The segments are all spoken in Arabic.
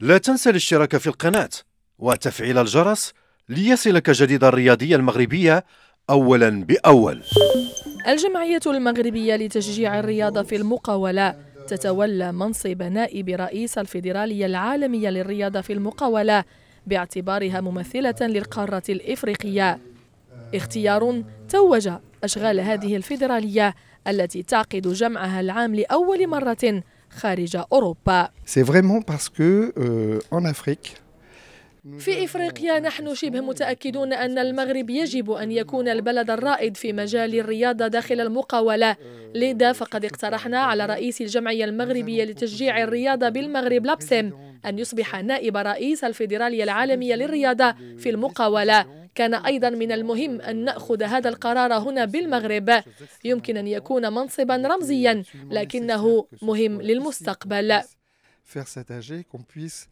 لا تنسى الاشتراك في القناة وتفعيل الجرس ليصلك جديد الرياضية المغربية أولا بأول الجمعية المغربية لتشجيع الرياضة في المقاولة تتولى منصب نائب رئيس الفيدرالية العالمية للرياضة في المقاولة باعتبارها ممثلة للقارة الإفريقية اختيار توج أشغال هذه الفيدرالية التي تعقد جمعها العام لأول مرة خارج أوروبا euh, في إفريقيا نحن شبه متأكدون أن المغرب يجب أن يكون البلد الرائد في مجال الرياضة داخل المقاولة لذا فقد اقترحنا على رئيس الجمعية المغربية لتشجيع الرياضة بالمغرب لابسم أن يصبح نائب رئيس الفيدرالية العالمية للرياضة في المقاولة كان أيضا من المهم أن نأخذ هذا القرار هنا بالمغرب يمكن أن يكون منصبا رمزيا لكنه مهم للمستقبل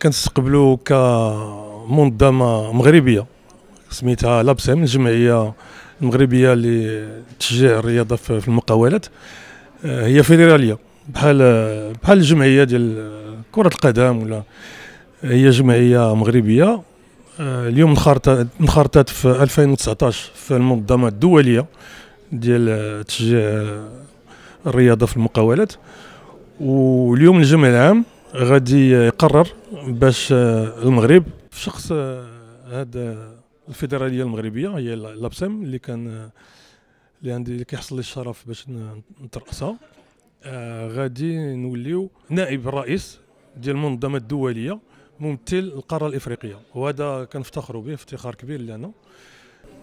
كنستقبلو كمنظمة مغربية سميتها لابسام الجمعية المغربية لتشجيع الرياضة في المقاولات آه، هي فيدرالية بحال بحال الجمعية ديال كرة القدم ولا هي جمعية مغربية آه، اليوم انخرطت انخرطت في 2019 في المنظمه الدوليه ديال آه، تشجيع آه، الرياضه في المقاولات واليوم الجمع العام غادي يقرر باش المغرب في شخص هذا الفيدراليه المغربيه هي لابسم اللي كان اللي عندي اللي كيحصل لي الشرف باش نترأسها غادي نوليو نائب الرئيس ديال المنظمه الدوليه ممثل القاره الافريقيه وهذا كنفتخروا به افتخار كبير لنا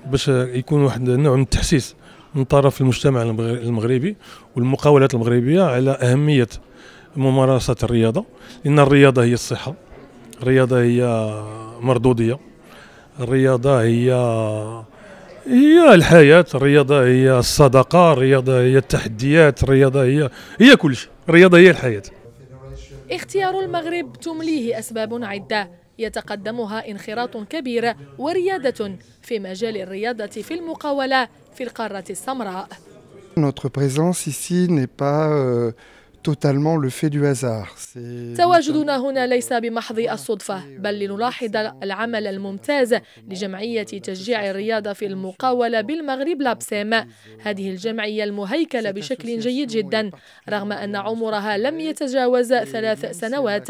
باش يكون واحد نوع من التحسيس من طرف المجتمع المغربي والمقاولات المغربيه على اهميه ممارسه الرياضه لان الرياضه هي الصحه الرياضه هي مردوديه الرياضه هي هي الحياه الرياضه هي الصدقه الرياضه هي التحديات الرياضه هي هي كل شيء الرياضه هي الحياه اختيار المغرب تمليه أسباب عدة يتقدمها انخراط كبير وريادة في مجال الرياضة في المقاولة في القارة السمراء. Notre présence ici n'est pas euh, تواجدنا هنا ليس بمحض الصدفة بل euh, لنلاحظ العمل الممتاز لجمعية تشجيع الرياضة في المقاولة بالمغرب لابسام هذه الجمعية المهيكلة بشكل جيد جدا رغم أن عمرها لم يتجاوز ثلاث سنوات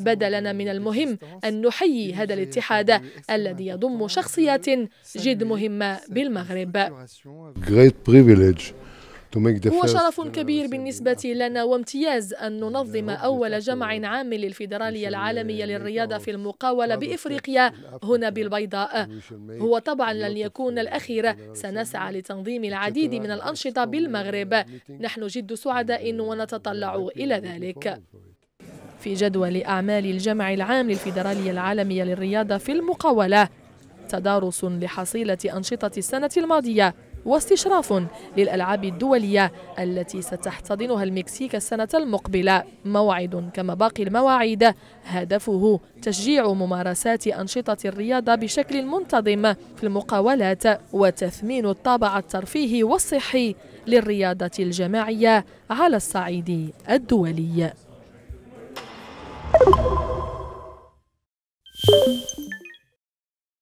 بدا لنا من المهم أن نحيي هذا الاتحاد الذي يضم شخصيات جد مهمة بالمغرب هو شرف كبير بالنسبة لنا وامتياز أن ننظم أول جمع عام للفيدرالية العالمية للرياضة في المقاولة بإفريقيا هنا بالبيضاء هو طبعا لن يكون الأخير سنسعى لتنظيم العديد من الأنشطة بالمغرب نحن جد سعداء ونتطلع إلى ذلك في جدول أعمال الجمع العام للفيدرالية العالمية للرياضة في المقاولة تدارس لحصيلة أنشطة السنة الماضية واستشراف للألعاب الدولية التي ستحتضنها المكسيك السنة المقبلة موعد كما باقي المواعيد هدفه تشجيع ممارسات أنشطة الرياضة بشكل منتظم في المقاولات وتثمين الطابع الترفيهي والصحي للرياضة الجماعية على الصعيد الدولي